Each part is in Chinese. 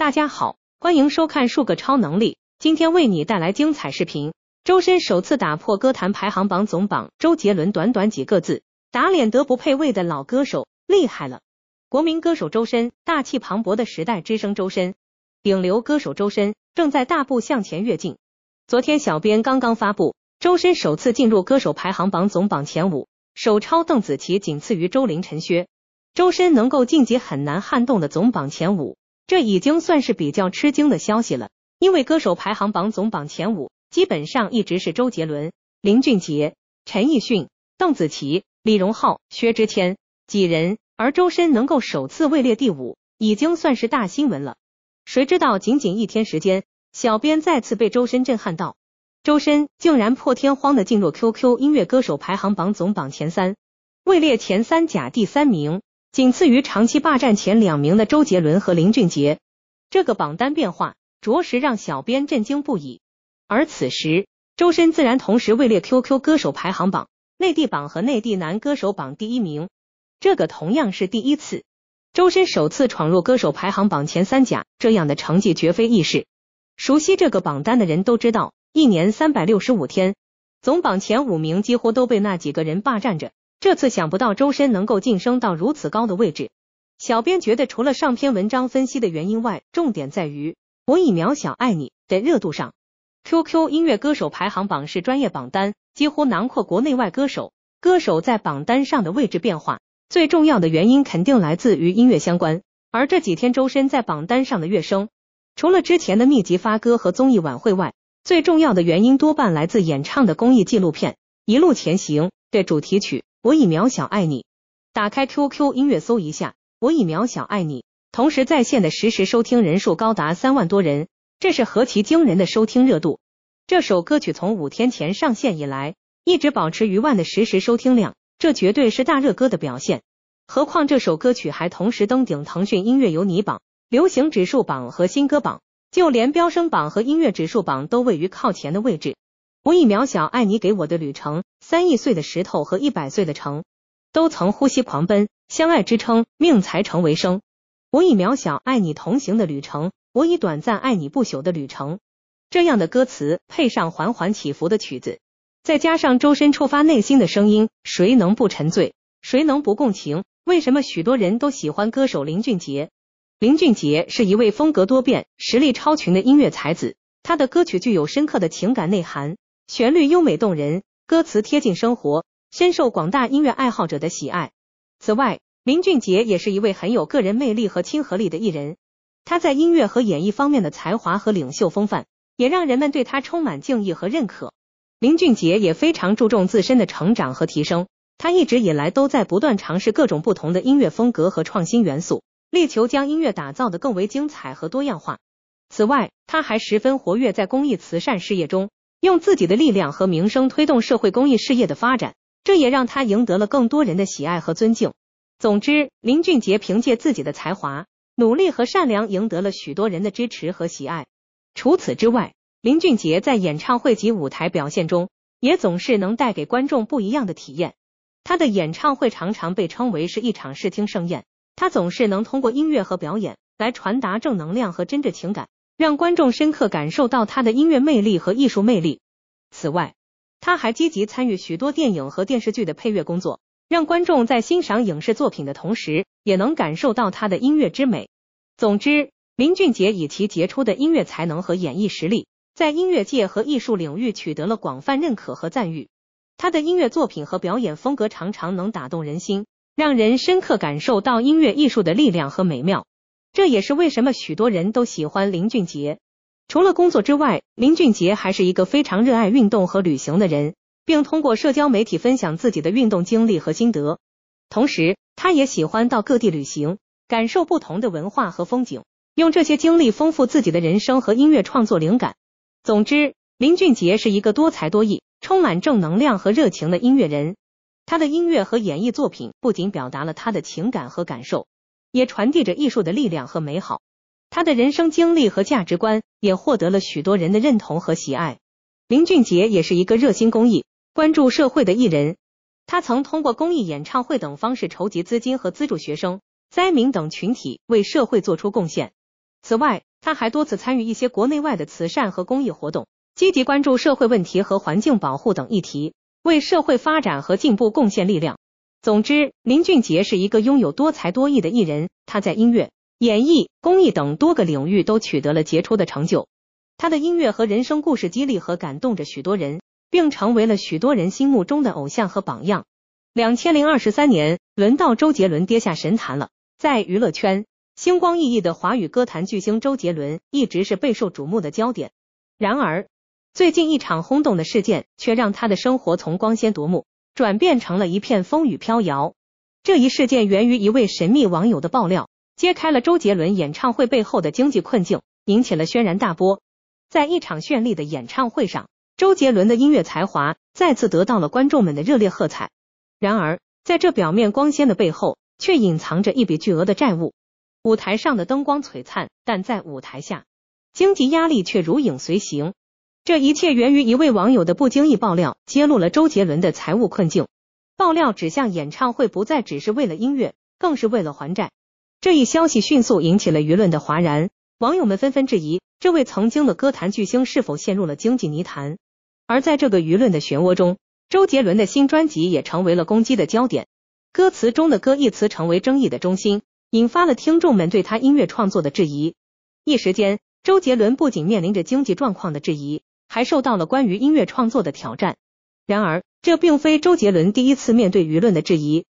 大家好，欢迎收看数个超能力。今天为你带来精彩视频。周深首次打破歌坛排行榜总榜，周杰伦短短几个字打脸德不配位的老歌手，厉害了！国民歌手周深，大气磅礴的时代之声，周深，顶流歌手周深正在大步向前跃进。昨天小编刚刚发布，周深首次进入歌手排行榜总榜前五，首超邓紫棋，仅次于周林陈薛。周深能够晋级很难撼动的总榜前五。这已经算是比较吃惊的消息了，因为歌手排行榜总榜前五基本上一直是周杰伦、林俊杰、陈奕迅、邓紫棋、李荣浩、薛之谦几人，而周深能够首次位列第五，已经算是大新闻了。谁知道仅仅一天时间，小编再次被周深震撼到，周深竟然破天荒的进入 QQ 音乐歌手排行榜总榜前三，位列前三甲第三名。仅次于长期霸占前两名的周杰伦和林俊杰，这个榜单变化着实让小编震惊不已。而此时，周深自然同时位列 QQ 歌手排行榜内地榜和内地男歌手榜第一名，这个同样是第一次。周深首次闯入歌手排行榜前三甲，这样的成绩绝非易事。熟悉这个榜单的人都知道，一年三百六十五天，总榜前五名几乎都被那几个人霸占着。这次想不到周深能够晋升到如此高的位置。小编觉得，除了上篇文章分析的原因外，重点在于《我以渺小爱你》的热度上。QQ 音乐歌手排行榜是专业榜单，几乎囊括国内外歌手。歌手在榜单上的位置变化，最重要的原因肯定来自于音乐相关。而这几天周深在榜单上的跃升，除了之前的密集发歌和综艺晚会外，最重要的原因多半来自演唱的公益纪录片《一路前行》的主题曲。我以渺小爱你，打开 QQ 音乐搜一下。我以渺小爱你，同时在线的实时收听人数高达三万多人，这是何其惊人的收听热度！这首歌曲从五天前上线以来，一直保持逾万的实时收听量，这绝对是大热歌的表现。何况这首歌曲还同时登顶腾讯音乐有你榜、流行指数榜和新歌榜，就连飙升榜和音乐指数榜都位于靠前的位置。我以渺小爱你给我的旅程，三亿岁的石头和一百岁的城，都曾呼吸狂奔，相爱支撑命才成为生。我以渺小爱你同行的旅程，我以短暂爱你不朽的旅程。这样的歌词配上缓缓起伏的曲子，再加上周深触发内心的声音，谁能不沉醉？谁能不共情？为什么许多人都喜欢歌手林俊杰？林俊杰是一位风格多变、实力超群的音乐才子，他的歌曲具有深刻的情感内涵。旋律优美动人，歌词贴近生活，深受广大音乐爱好者的喜爱。此外，林俊杰也是一位很有个人魅力和亲和力的艺人。他在音乐和演艺方面的才华和领袖风范，也让人们对他充满敬意和认可。林俊杰也非常注重自身的成长和提升，他一直以来都在不断尝试各种不同的音乐风格和创新元素，力求将音乐打造的更为精彩和多样化。此外，他还十分活跃在公益慈善事业中。用自己的力量和名声推动社会公益事业的发展，这也让他赢得了更多人的喜爱和尊敬。总之，林俊杰凭借自己的才华、努力和善良，赢得了许多人的支持和喜爱。除此之外，林俊杰在演唱会及舞台表现中，也总是能带给观众不一样的体验。他的演唱会常常被称为是一场视听盛宴，他总是能通过音乐和表演来传达正能量和真挚情感。让观众深刻感受到他的音乐魅力和艺术魅力。此外，他还积极参与许多电影和电视剧的配乐工作，让观众在欣赏影视作品的同时，也能感受到他的音乐之美。总之，林俊杰以其杰出的音乐才能和演艺实力，在音乐界和艺术领域取得了广泛认可和赞誉。他的音乐作品和表演风格常常能打动人心，让人深刻感受到音乐艺术的力量和美妙。这也是为什么许多人都喜欢林俊杰。除了工作之外，林俊杰还是一个非常热爱运动和旅行的人，并通过社交媒体分享自己的运动经历和心得。同时，他也喜欢到各地旅行，感受不同的文化和风景，用这些经历丰富自己的人生和音乐创作灵感。总之，林俊杰是一个多才多艺、充满正能量和热情的音乐人。他的音乐和演绎作品不仅表达了他的情感和感受。也传递着艺术的力量和美好。他的人生经历和价值观也获得了许多人的认同和喜爱。林俊杰也是一个热心公益、关注社会的艺人。他曾通过公益演唱会等方式筹集资金和资助学生、灾民等群体，为社会做出贡献。此外，他还多次参与一些国内外的慈善和公益活动，积极关注社会问题和环境保护等议题，为社会发展和进步贡献力量。总之，林俊杰是一个拥有多才多艺的艺人，他在音乐、演艺、公益等多个领域都取得了杰出的成就。他的音乐和人生故事激励和感动着许多人，并成为了许多人心目中的偶像和榜样。两千零二十三年，轮到周杰伦跌下神坛了。在娱乐圈星光熠熠的华语歌坛巨星周杰伦，一直是备受瞩目的焦点。然而，最近一场轰动的事件却让他的生活从光鲜夺目。转变成了一片风雨飘摇。这一事件源于一位神秘网友的爆料，揭开了周杰伦演唱会背后的经济困境，引起了轩然大波。在一场绚丽的演唱会上，周杰伦的音乐才华再次得到了观众们的热烈喝彩。然而，在这表面光鲜的背后，却隐藏着一笔巨额的债务。舞台上的灯光璀璨，但在舞台下，经济压力却如影随形。这一切源于一位网友的不经意爆料，揭露了周杰伦的财务困境。爆料指向演唱会不再只是为了音乐，更是为了还债。这一消息迅速引起了舆论的哗然，网友们纷纷质疑这位曾经的歌坛巨星是否陷入了经济泥潭。而在这个舆论的漩涡中，周杰伦的新专辑也成为了攻击的焦点。歌词中的“歌”一词成为争议的中心，引发了听众们对他音乐创作的质疑。一时间，周杰伦不仅面临着经济状况的质疑。还受到了关于音乐创作的挑战。然而，这并非周杰伦第一次面对舆论的质疑。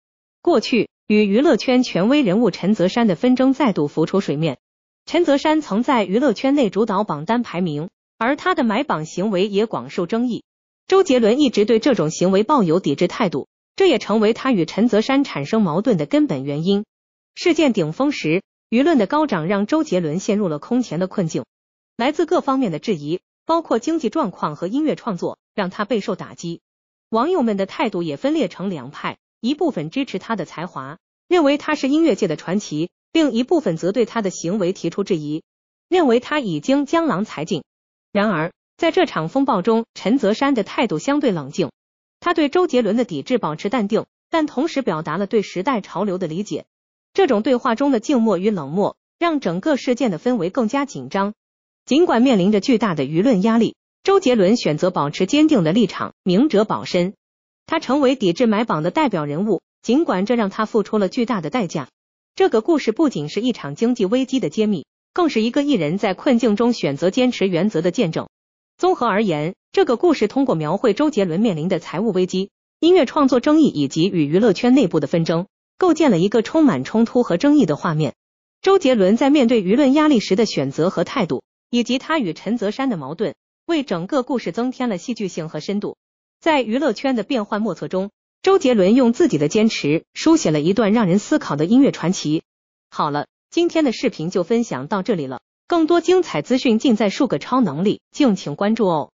过去，与娱乐圈权威人物陈泽山的纷争再度浮出水面。陈泽山曾在娱乐圈内主导榜单排名，而他的买榜行为也广受争议。周杰伦一直对这种行为抱有抵制态度，这也成为他与陈泽山产生矛盾的根本原因。事件顶峰时，舆论的高涨让周杰伦陷入了空前的困境，来自各方面的质疑。包括经济状况和音乐创作，让他备受打击。网友们的态度也分裂成两派，一部分支持他的才华，认为他是音乐界的传奇；另一部分则对他的行为提出质疑，认为他已经江郎才尽。然而，在这场风暴中，陈泽山的态度相对冷静，他对周杰伦的抵制保持淡定，但同时表达了对时代潮流的理解。这种对话中的静默与冷漠，让整个事件的氛围更加紧张。尽管面临着巨大的舆论压力，周杰伦选择保持坚定的立场，明哲保身。他成为抵制买榜的代表人物，尽管这让他付出了巨大的代价。这个故事不仅是一场经济危机的揭秘，更是一个艺人在困境中选择坚持原则的见证。综合而言，这个故事通过描绘周杰伦面临的财务危机、音乐创作争议以及与娱乐圈内部的纷争，构建了一个充满冲突和争议的画面。周杰伦在面对舆论压力时的选择和态度。以及他与陈泽山的矛盾，为整个故事增添了戏剧性和深度。在娱乐圈的变幻莫测中，周杰伦用自己的坚持书写了一段让人思考的音乐传奇。好了，今天的视频就分享到这里了，更多精彩资讯尽在数个超能力，敬请关注哦。